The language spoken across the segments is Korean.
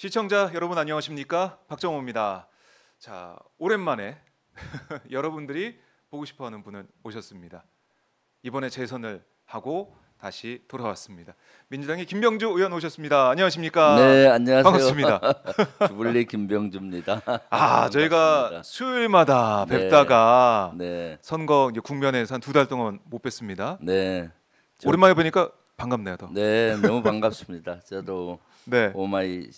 시청자 여러분 안녕하십니까? 박정호입니다. 자, 오랜만에 여러분들이 보고 싶어 하는 분은 오셨습니다. 이번에 재선을 하고 다시 돌아왔습니다. 민주당의 김병주 의원 오셨습니다. 안녕하십니까? 네, 안녕하세요. 반갑습니다. 주블리 김병주입니다. 아, 저희가 수요일마다 네. 뵙다가 네. 선거 국면에서 한두달 동안 못 뵀습니다. 네. 저... 오랜만에 보니까 반갑네요. 더. 네, 너무 반갑습니다. 저도 네. 오마이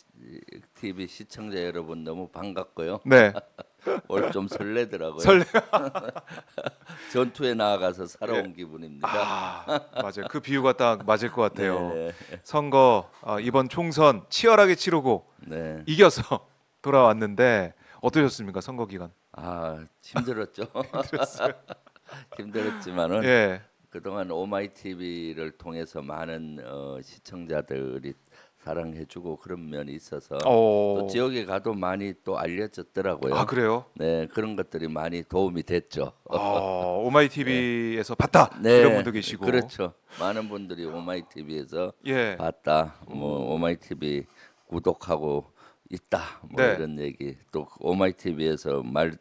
TV 시청자 여러분 너무 반갑고요. 네. 오좀 설레더라고요. 설레. 전투에 나아가서 살아온 네. 기분입니다. 아, 맞아요. 그 비유가 딱 맞을 것 같아요. 네. 네. 선거 어, 이번 총선 치열하게 치르고 네. 이겨서 돌아왔는데 어떠셨습니까? 선거 기간? 아 힘들었죠. 힘들었지만은 예. 그동안 오마이 TV를 통해서 많은 어, 시청자들이 사랑해주고 그런 면이 있어서 어. 또 지역에 가도 많이 또 알려졌더라고요. 아 그래요? 네 그런 것들이 많이 도움이 됐죠. 어, 오마이 TV에서 네. 봤다 네. 이런 분도 계시고 그렇죠. 많은 분들이 오마이 TV에서 예. 봤다. 음. 뭐 오마이 TV 구독하고 있다. 뭐 네. 이런 얘기 또 오마이 TV에서 말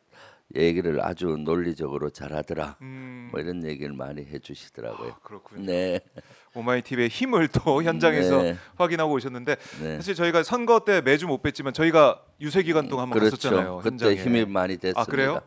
얘기를 아주 논리적으로 잘하더라. 음. 뭐 이런 얘기를 많이 해주시더라고요. 아, 그렇군요. 네. 오마이티비의 힘을 또 현장에서 네. 확인하고 오셨는데 네. 사실 저희가 선거 때 매주 못 뵀지만 저희가 유세 기간 동안 한번 그렇죠. 갔었잖아요. 그때 현장에. 힘이 많이 됐습니다. 아, 그래요?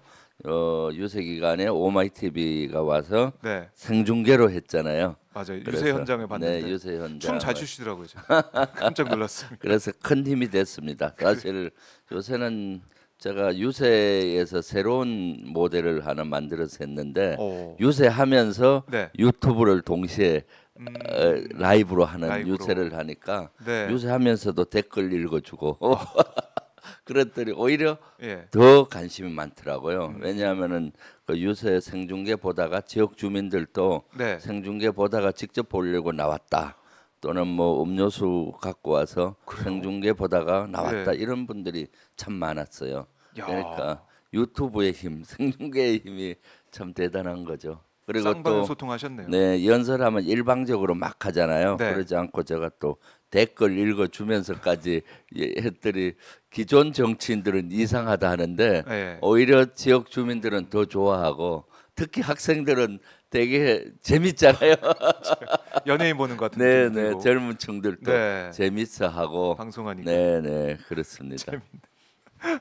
어, 유세 기간에 오마이티비가 와서 네. 생중계로 했잖아요. 맞아요. 유세 현장을 네, 봤는데 유세 현장 춤잘 추시더라고요. 깜짝 놀랐습니다. 그래서 큰 힘이 됐습니다. 그 사실 요새는 제가 유세에서 새로운 모델을 하나 만들어서 했는데 오. 유세하면서 네. 유튜브를 동시에 음... 어, 라이브로 하는 라이브로. 유세를 하니까 네. 유세하면서도 댓글 읽어주고 어. 그랬더니 오히려 예. 더 관심이 많더라고요. 음. 왜냐하면은 그 유세 생중계 보다가 지역 주민들도 네. 생중계 보다가 직접 보려고 나왔다. 또는 뭐 음료수 갖고 와서 그래요? 생중계 보다가 나왔다 네. 이런 분들이 참 많았어요. 야. 그러니까 유튜브의 힘, 생중계의 힘이 참 대단한 거죠. 그리고 또 소통하셨네요. 네, 연설하면 일방적으로 막 하잖아요. 네. 그러지 않고 제가 또 댓글 읽어 주면서까지 예, 했더니 기존 정치인들은 이상하다 하는데 네. 오히려 지역 주민들은 더 좋아하고 특히 학생들은 되게 재밌잖아요. 연예인 보는 것 같은 네, 네. 젊은 층들도 네. 재밌어 하고 방송하니까. 네, 네. 그렇습니다. 재밌네.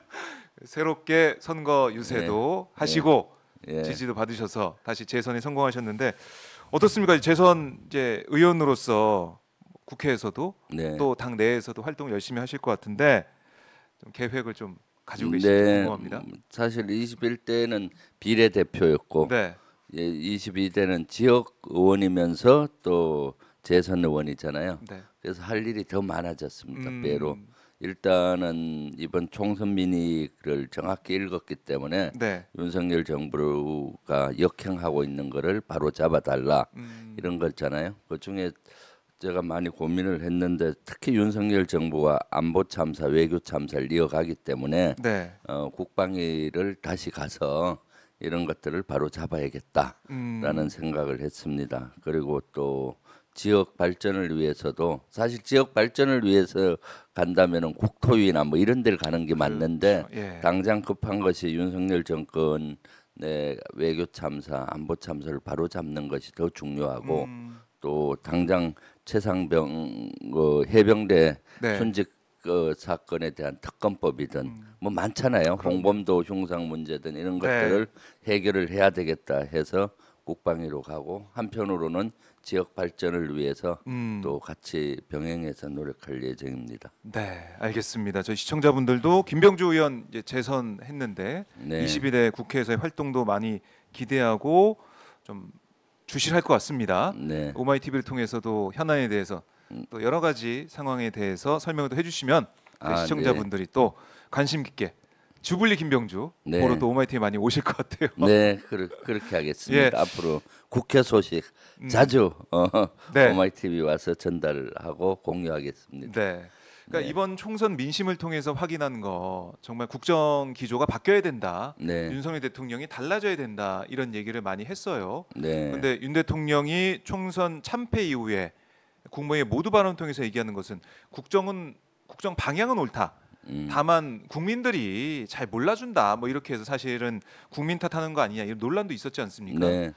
새롭게 선거 유세도 네. 하시고 네. 예. 지지도 받으셔서 다시 재선에 성공하셨는데 어떻습니까? 재선 이제 의원으로서 국회에서도 네. 또당 내에서도 활동 열심히 하실 것 같은데 좀 계획을 좀 가지고 네. 계신지 네. 궁금합니다. 음, 사실 21대는 비례 대표였고 네. 예, 22대는 지역 의원이면서 또 재선 의원이잖아요. 네. 그래서 할 일이 더 많아졌습니다. 음... 배로 일단은 이번 총선 민의를 정확히 읽었기 때문에 네. 윤석열 정부가 역행하고 있는 거를 바로 잡아달라 음. 이런 거 있잖아요. 그 중에 제가 많이 고민을 했는데 특히 윤석열 정부와 안보 참사, 외교 참사를 이어가기 때문에 네. 어, 국방위를 다시 가서 이런 것들을 바로 잡아야겠다라는 음. 생각을 했습니다. 그리고 또 지역 발전을 위해서도 사실 지역 발전을 위해서 간다면은 국토위나 뭐 이런 데를 가는 게 그렇죠. 맞는데 예. 당장 급한 것이 윤석열 정권 내 외교 참사, 안보 참사를 바로 잡는 것이 더 중요하고 음. 또 당장 최상병 그 해병대 네. 순직 그 사건에 대한 특검법이든 음. 뭐 많잖아요. 그럼요. 홍범도 흉상 문제든 이런 네. 것들을 네. 해결을 해야 되겠다 해서 국방위로 가고 한편으로는 지역 발전을 위해서 음. 또 같이 병행해서 노력할 예정입니다. 네, 알겠습니다. 저희 시청자분들도 김병주 의원 이제 재선했는데 네. 22대 국회에서의 활동도 많이 기대하고 좀 주실할 것 같습니다. 네. 오마이 TV를 통해서도 현안에 대해서 음. 또 여러 가지 상황에 대해서 설명도 해주시면 아, 네. 시청자분들이 네. 또 관심 깊게 주블리 김병주 네. 보러 또 오마이티에 많이 오실 것 같아요. 네, 그르, 그렇게 하겠습니다. 예. 앞으로 국회 소식 음. 자주 어, 네. 오마이티비 와서 전달하고 공유하겠습니다. 네. 그러니까 네. 이번 총선 민심을 통해서 확인한 거 정말 국정 기조가 바뀌어야 된다. 네. 윤석열 대통령이 달라져야 된다 이런 얘기를 많이 했어요. 그런데 네. 윤 대통령이 총선 참패 이후에 국무회의 모두 발언 통해서 얘기하는 것은 국정은 국정 방향은 옳다. 음. 다만 국민들이 잘 몰라준다 뭐 이렇게 해서 사실은 국민 탓하는 거 아니냐 이런 논란도 있었지 않습니까? 네.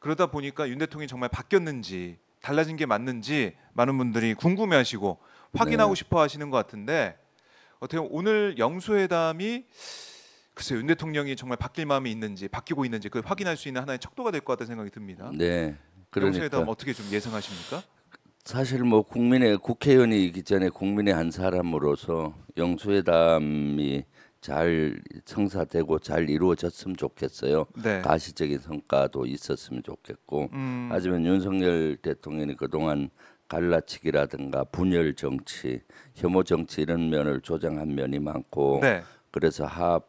그러다 보니까 윤 대통령이 정말 바뀌었는지 달라진 게 맞는지 많은 분들이 궁금해하시고 확인하고 네. 싶어 하시는 것 같은데 어떻게 오늘 영수회담이 글쎄 윤 대통령이 정말 바뀔 마음이 있는지 바뀌고 있는지 그걸 확인할 수 있는 하나의 척도가 될 것 같다는 생각이 듭니다. 네. 그러니까. 영수회담 어떻게 좀 예상하십니까? 사실 뭐 국민의 국회의원이기 전에 국민의 한 사람으로서 영수회담이 잘 성사되고 잘 이루어졌으면 좋겠어요. 네. 가시적인 성과도 있었으면 좋겠고 음. 하지만 윤석열 대통령이 그동안 갈라치기라든가 분열 정치, 혐오 정치 이런 면을 조장한 면이 많고 네. 그래서 합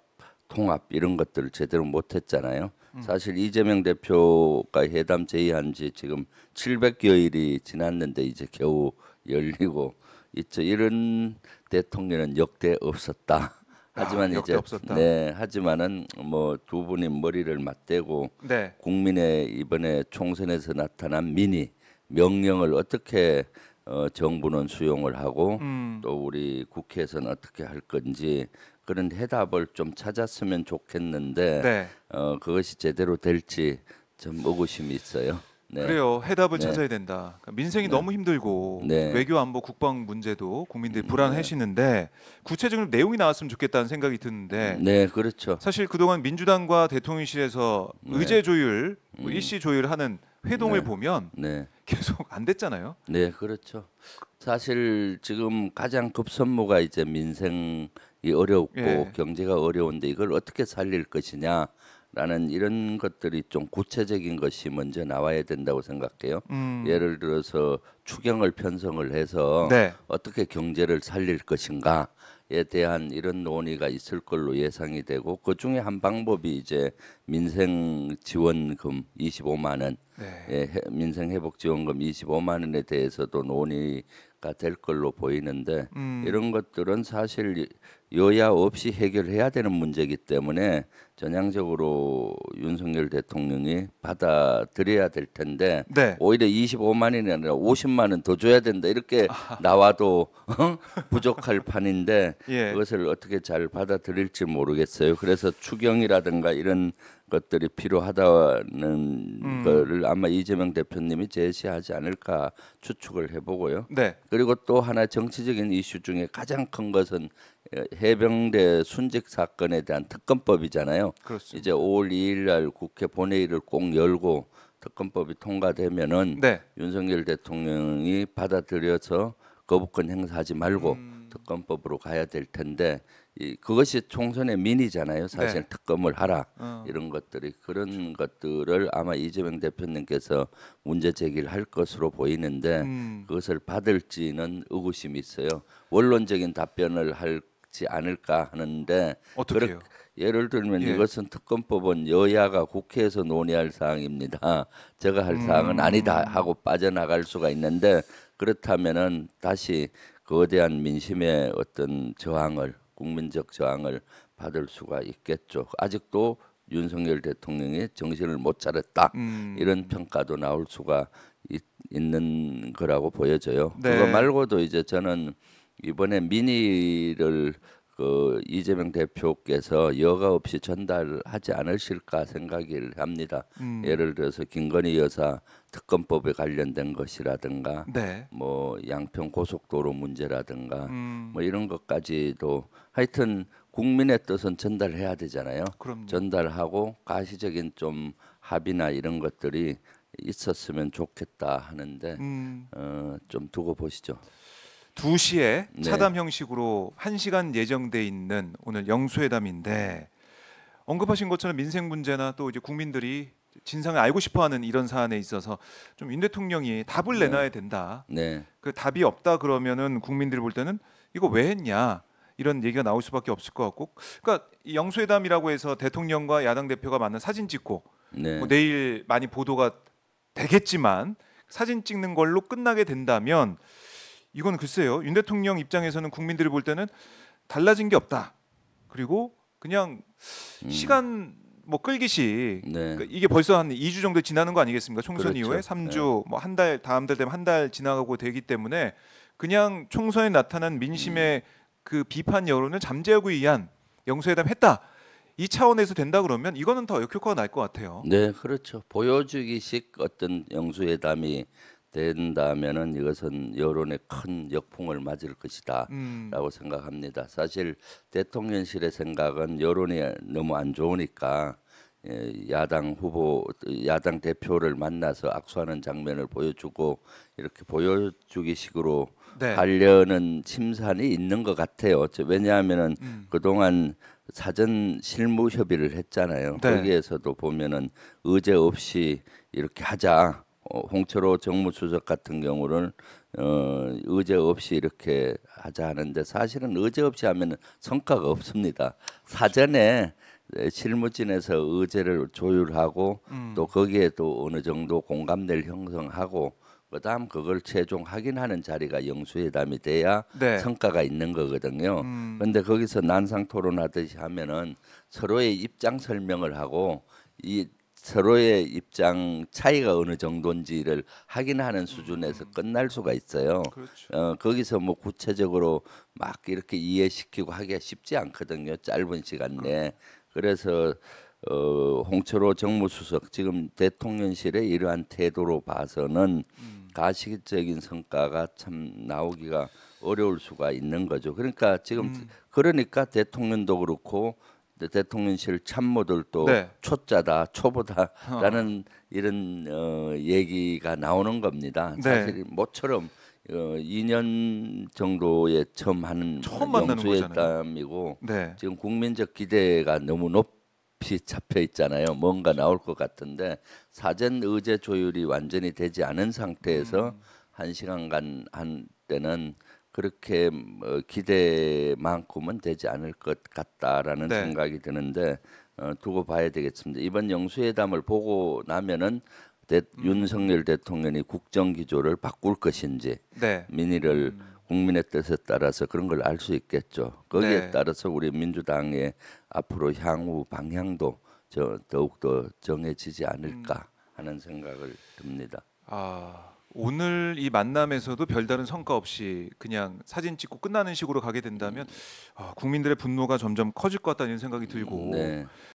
통합 이런 것들을 제대로 못했잖아요. 음. 사실 이재명 대표가 회담 제의한 지 지금 700여일이 지났는데 이제 겨우 열리고 있죠. 이런 대통령은 역대 없었다. 아, 하지만 아, 이제 없었다. 네 하지만은 뭐 두 분이 머리를 맞대고 네. 국민의 이번에 총선에서 나타난 민이 명령을 어떻게 어, 정부는 수용을 하고 음. 또 우리 국회에서는 어떻게 할 건지 그런 해답을 좀 찾았으면 좋겠는데 네. 어, 그것이 제대로 될지 좀 의구심이 있어요. 네. 그래요. 해답을 네. 찾아야 된다. 그러니까 민생이 네. 너무 힘들고 네. 외교 안보 국방 문제도 국민들이 음, 불안해시는데 네. 구체적인 내용이 나왔으면 좋겠다는 생각이 드는데. 네, 그렇죠. 사실 그동안 민주당과 대통령실에서 네. 의제 조율, 뭐 음. 일시 조율하는 회동을 보면 계속 안 됐잖아요. 네, 그렇죠. 사실 지금 가장 급선무가 이제 민생 이 어렵고 예. 경제가 어려운데 이걸 어떻게 살릴 것이냐 라는 이런 것들이 좀 구체적인 것이 먼저 나와야 된다고 생각해요. 음. 예를 들어서 추경을 편성을 해서 네. 어떻게 경제를 살릴 것인가 에 대한 이런 논의가 있을 걸로 예상이 되고 그 중에 한 방법이 이제 민생 지원금 25만 원, 네. 예, 민생 회복 지원금 25만 원에 대해서도 논의가 될 걸로 보이는데 음. 이런 것들은 사실 여야 없이 해결해야 되는 문제이기 때문에 전향적으로 윤석열 대통령이 받아들여야 될 텐데 네. 오히려 25만이 아니라 50만은 더 줘야 된다 이렇게 나와도 어? 부족할 판인데 예. 그것을 어떻게 잘 받아들일지 모르겠어요. 그래서 추경이라든가 이런 것들이 필요하다는 음. 거를 아마 이재명 대표님이 제시하지 않을까 추측을 해보고요. 네. 그리고 또 하나 정치적인 이슈 중에 가장 큰 것은 해병대 순직 사건에 대한 특검법이잖아요. 그렇습니다. 이제 5월 2일 날 국회 본회의를 꼭 열고 특검법이 통과되면은 네. 윤석열 대통령이 받아들여서 거부권 행사하지 말고 음... 특검법으로 가야 될 텐데 이 그것이 총선의 민이잖아요. 네. 사실 네. 특검을 하라 어. 이런 것들이 그런 것들을 아마 이재명 대표님께서 문제 제기를 할 것으로 보이는데 음. 그것을 받을지는 의구심이 있어요. 원론적인 답변을 할 막지 않을까 하는데 어떻게요? 예를 들면 예. 이것은 특검법은 여야가 국회에서 논의할 사항입니다. 제가 할 음. 사항은 아니다 하고 빠져나갈 수가 있는데 그렇다면은 다시 거대한 민심의 어떤 저항을 국민적 저항을 받을 수가 있겠죠. 아직도 윤석열 대통령이 정신을 못 차렸다 음. 이런 평가도 나올 수가 있, 는 거라고 보여져요. 네. 그거 말고도 이제 저는 이번에 미니를그 이재명 대표께서 여가 없이 전달하지 않으실까 생각을 합니다. 음. 예를 들어서 김건희 여사 특검법에 관련된 것이라든가, 네. 뭐 양평 고속도로 문제라든가, 음. 뭐 이런 것까지도 하여튼 국민의 뜻은 전달해야 되잖아요. 그럼요. 전달하고 가시적인 좀 합의나 이런 것들이 있었으면 좋겠다 하는데 음. 어, 좀 두고 보시죠. 2시에 차담 형식으로 1시간 예정돼 있는 오늘 영수회담인데 언급하신 것처럼 민생 문제나 또 이제 국민들이 진상을 알고 싶어하는 이런 사안에 있어서 좀 윤 대통령이 답을 네. 내놔야 된다. 네. 그 답이 없다 그러면은 국민들이 볼 때는 이거 왜 했냐 이런 얘기가 나올 수밖에 없을 것 같고, 그러니까 영수회담이라고 해서 대통령과 야당 대표가 만나 사진 찍고 네. 뭐 내일 많이 보도가 되겠지만 사진 찍는 걸로 끝나게 된다면 이건 글쎄요. 윤 대통령 입장에서는 국민들이 볼 때는 달라진 게 없다. 그리고 그냥 음. 시간 뭐끌기식 네. 그러니까 이게 벌써 한 2주 정도 지나는 거 아니겠습니까? 총선 그렇죠. 이후에 3주 네. 뭐한 달 다음 달 되면 한 달 지나가고 되기 때문에 그냥 총선에 나타난 민심의 음. 그 비판 여론을 잠재우기 위한 영수회담 했다. 이 차원에서 된다 그러면 이거는 더 역효과가 날 것 같아요. 네, 그렇죠. 보여주기식 어떤 영수회담이 된다면은 이것은 여론의 큰 역풍을 맞을 것이다라고 음. 생각합니다. 사실 대통령실의 생각은 여론이 너무 안 좋으니까 예, 야당 후보 야당 대표를 만나서 악수하는 장면을 보여주고 이렇게 보여주기식으로 네. 하려는 심산이 있는 것 같아요. 왜냐하면은 음. 그동안 사전 실무 협의를 했잖아요. 네. 거기에서도 보면은 의제 없이 이렇게 하자. 어, 홍철호 정무수석 같은 경우는 어, 의제 없이 이렇게 하자 하는데 사실은 의제 없이 하면 성과가 없습니다. 사전에 실무진에서 의제를 조율하고 음. 또 거기에 또 어느 정도 공감대를 형성하고 그다음 그걸 최종 확인하는 자리가 영수회담이 돼야 네. 성과가 있는 거거든요. 그런데 음. 거기서 난상 토론하듯이 하면은 서로의 입장 설명을 하고 이 서로의 입장 차이가 어느 정도인지를 확인하는 수준에서 음. 끝날 수가 있어요. 그렇죠. 어, 거기서 뭐 구체적으로 막 이렇게 이해시키고 하기가 쉽지 않거든요. 짧은 시간 내 그렇죠. 그래서 어, 홍철호 정무수석 지금 대통령실의 이러한 태도로 봐서는 음. 가시적인 성과가 참 나오기가 어려울 수가 있는 거죠. 그러니까 지금 음. 그러니까 대통령도 그렇고 네, 대통령실 참모들도 네. 초짜다 초보다라는 어. 이런 어, 얘기가 나오는 겁니다. 네. 사실 모처럼 어, 2년 정도에 처음 하는 처음 영수회담이고 네. 지금 국민적 기대가 너무 높이 잡혀 있잖아요. 뭔가 나올 것 같은데 사전 의제 조율이 완전히 되지 않은 상태에서 음. 한 시간간 한 때는 그렇게 뭐 기대만큼은 되지 않을 것 같다라는 네. 생각이 드는데 어, 두고 봐야 되겠습니다. 이번 영수회담을 보고 나면은 대, 음. 윤석열 대통령이 국정 기조를 바꿀 것인지 네. 민의를 음. 국민의 뜻에 따라서 그런 걸 알 수 있겠죠. 거기에 네. 따라서 우리 민주당의 앞으로 향후 방향도 저, 더욱 더 정해지지 않을까 음. 하는 생각을 듭니다. 아. 오늘 이 만남에서도 별다른 성과 없이 그냥 사진 찍고 끝나는 식으로 가게 된다면 음. 아, 국민들의 분노가 점점 커질 것 같다는 생각이 들고 네.